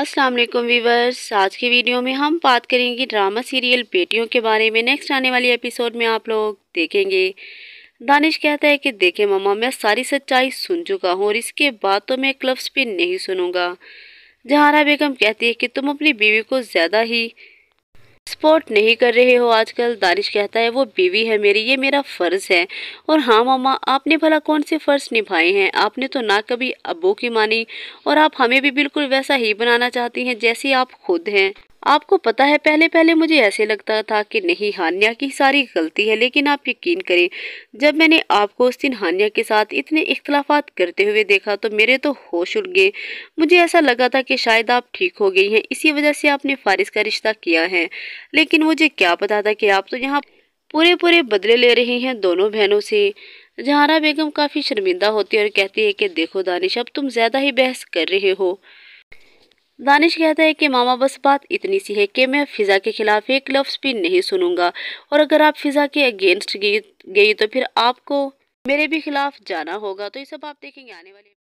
अस्सलाम वालेकुम वीवर्स आज की वीडियो में हम बात करेंगे ड्रामा सीरियल बेटियों के बारे में नेक्स्ट आने वाली एपिसोड में आप लोग देखेंगे दानिश कहता है कि देखे ममा मैं सारी सच्चाई सुन चुका हूँ और इसके बाद तो मैं क्लब्स पे भी नहीं सुनूंगा जहारा बेगम कहती है कि तुम अपनी बीवी को ज़्यादा ही सपोर्ट नहीं कर रहे हो आजकल दानिश कहता है वो बीवी है मेरी ये मेरा फ़र्ज़ है और हाँ मामा आपने भला कौन से फ़र्ज़ निभाए हैं आपने तो ना कभी अबू की मानी और आप हमें भी बिल्कुल वैसा ही बनाना चाहती हैं जैसी आप खुद हैं आपको पता है पहले पहले मुझे ऐसे लगता था कि नहीं हानिया की सारी गलती है लेकिन आप यकीन करें जब मैंने आपको उस दिन हानिया के साथ इतने इख्तलाफात करते हुए देखा तो मेरे तो होश उड़ गए मुझे ऐसा लगा था कि शायद आप ठीक हो गई हैं इसी वजह से आपने फारिस का रिश्ता किया है लेकिन मुझे क्या पता था कि आप तो यहाँ पूरे पूरे बदले ले रही हैं दोनों बहनों से जहारा बेगम काफ़ी शर्मिंदा होती है और कहती है कि देखो दानिश अब तुम ज़्यादा ही बहस कर रहे हो दानिश कहता है कि मामा बस बात इतनी सी है कि मैं फिज़ा के खिलाफ एक लफ्ज़ भी नहीं सुनूंगा और अगर आप फिज़ा के अगेंस्ट गई गई तो फिर आपको मेरे भी खिलाफ जाना होगा तो ये सब आप देखेंगे आने वाले